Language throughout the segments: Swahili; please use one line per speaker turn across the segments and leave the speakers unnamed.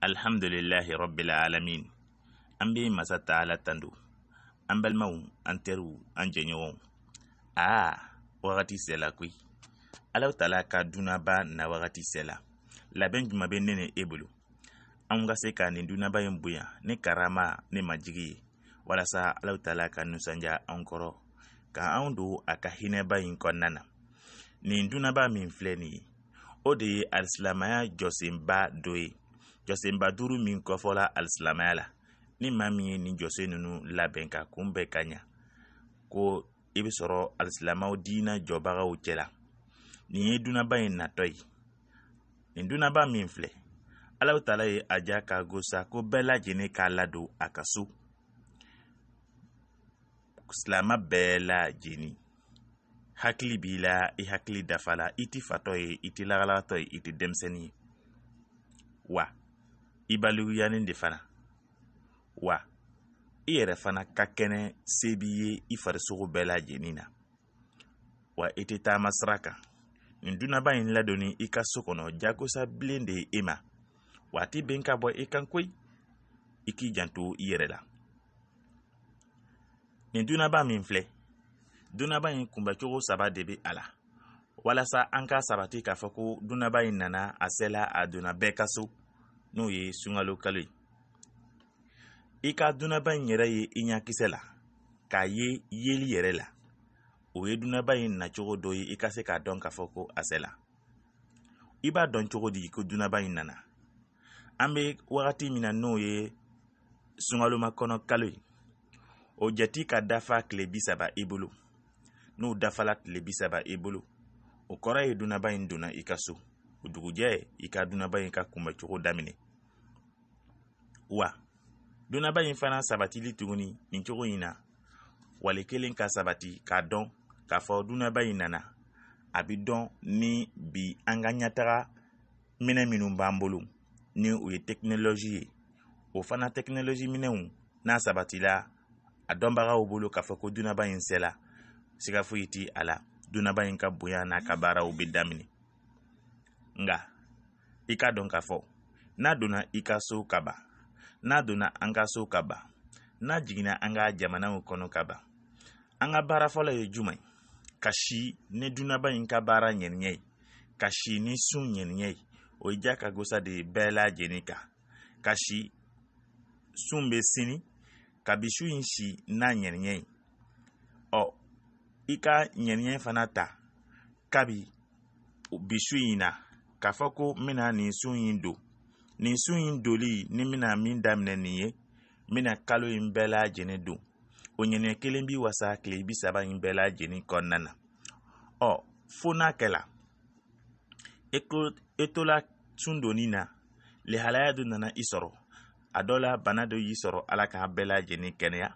alhamdulilahi rabbilalamin an be masa taala tando an balimaw an teriw an jɛɲɔgɔnw aa wagati sɛla koyi alaw tala ka dunaba na wagati sela labɛn juman be ne ni e bolo anw ka se ka nin dunaba ye bonya ni karama ni majigi ye walasa alaw tala ka nusanja anw kɔrɔ ka anw don a ka hinɛba ɲi kɔnna na nin dunaba min filɛ nin ye o de ye alisilamaya jɔsenba dɔ ye jɔsenba duuru min kɔfɔla alisilamaya la ni maa min ye nin jɔsen ninnu labɛn ka kunbɛn ka ɲa ko i bɛ sɔrɔ alisilamaw diinɛ jɔbagaw cɛla nin ye dunaba in natɔ ye nin dunaba min filɛ alaw tala ye a ja ka gosa ko bɛɛ lajɛlen k'a ladon a ka so silama bɛɛ lajɛlen hakili b'i la i hakili dafala i ti fatɔ ye i ti lagalagatɔ ye i ti denmisɛnnin ye wa i balikuyanin de fana wa i yɛrɛ fana ka kɛnɛ se b'i ye i farisogo bɛɛ lajɛnin na wa i tɛ taama sira kan nin dunaba in ladonni i ka so kɔnɔ jagosa bilen de ye e ma wa a tɛ bɛn ka bɔ i kan koyi i k'i janto i yɛrɛ la nin dunaba min filɛ dunaba in kunbɛcogo saba de bɛ a la walasa an ka sabati k'a fɔ ko dunaba in nana a sela a donna bɛɛ ka so n'o ye sunkalo kalo ye i ka dunnaba in yɛrɛ ye i ɲakisɛ la k'a ye yeli yɛrɛ la o ye dunnaba in nacogo dɔ ye i ka se k'a dɔn k'a fɔ ko a sɛ la i b'a dɔn cogo di ko dunnaba in nana an bɛ wagati min na n'o ye sunkaloma kɔnɔ kalo ye o jate ka dafa tile bi saba i bolo n'o dafala tile bi saba i bolo o kɔrɔ ye dunnaba in donna i ka so o dugujɛ i ka dunaba in ka kunbɛcogo daminɛ wa dunaba in fana sabatili tuguni nin cogo in na wale kelen ka sabati k'a dɔn k'a fɔ dunaba yi nana a bi dɔn ni bi an ka ɲataga minɛ minnu b'an bolo ni uye ye tekinoloji ye o fana tekinoloji minɛw n'a sabatila a dɔnbagaw bolo k'a fɔ ko dunaba in sɛla siga foyi ti a la dunnaba in ka bonya n'a ka baaraw bɛ daminɛ nga i k'a dɔn k'a fɔ n'a donna i ka so ka ban n'a donna an ka so ka ban n'a jiginna an ka jamanaw kɔnɔ ka ban an ka baara fɔlɔ ye juman ye ka si ni dunnaba in ka baara ɲɛniɲɛ ye ka si ni sun ɲɛniɲɛ ye o ye ja ka gosa de ye bɛɛ lajɛlen kan ka si sun bɛ sini kabi su in si n'a ɲɛniɲɛ ye ɔ i ka ɲɛniɲɛ fana ta kabi bisu in na k'a fɔ ko n bɛna nin sun in don nin sun in doli ni n bɛna min daminɛ nin ye n bɛna kalo in bɛɛ lajɛlen don o ɲɛnɛ kelen bi wasa tile bi saba in bɛɛ lajɛlen kɔnɔna na ɔ fo n'a kɛla e sun donni na lihalaya dɔ nana i sɔrɔ a dɔ la bana dɔ y'i sɔrɔ ala k'a bɛɛ lajɛlen kɛnɛya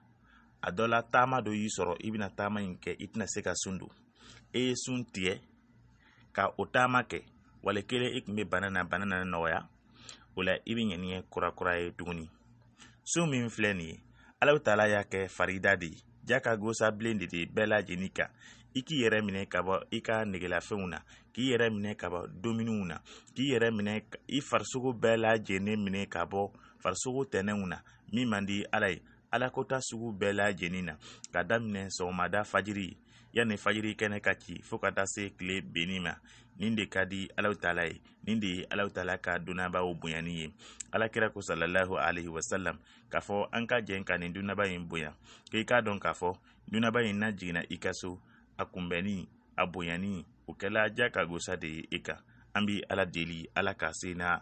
a dɔ la taama dɔ y'i sɔrɔ i bɛna taama in kɛ i tɛna se ka sun don e ye sun tigɛ ka o taama kɛ wale kele i e kun be bana na bana nana nɔgɔya o la i be ɲɛniyɛ ni kura kura ye tuguni so min filɛ nin ye ala taala y'a kɛ farida de ja ka gosa bilen de ye bɛɛ lajɛni kan i k'i yɛrɛ minɛ ka bɔ i ka negelafɛnw na k'i yɛrɛ minɛ ka bɔ dumuniw na k'i yɛrɛ minɛ i farisogo bɛɛ lajɛlen minɛ ka bɔ farisogo tɛnɛw na min man di ala ye ala kota sugu bɛɛ lajɛlen na ka daminɛ sɔgɔmada fajiri yanni fajiri kɛnɛ ka ci fɔɔ ka taa se kle benni ma nin de ka di alaw tala ye nin de ye alaw tala ka dunnabaw bonyani ye alakira ko salalahu alaihi wasalam k'a fɔ an ka jɛn ka nin dunnaba ɲi bonya k'i k'a dɔn k'a fɔ dunnaba ye na jiginna i ka so a kunbɛnni a bonyani o kɛla ja ka gosa de ye i e kan an be ala deli ala ka se na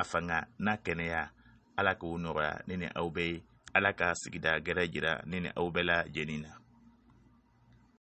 a fanga n'a kɛnɛya ala k'o nɔgɔya ne ni aw bɛɛ ye ala ka sigida gɛrɛ jira ne ni aw bɛɛ na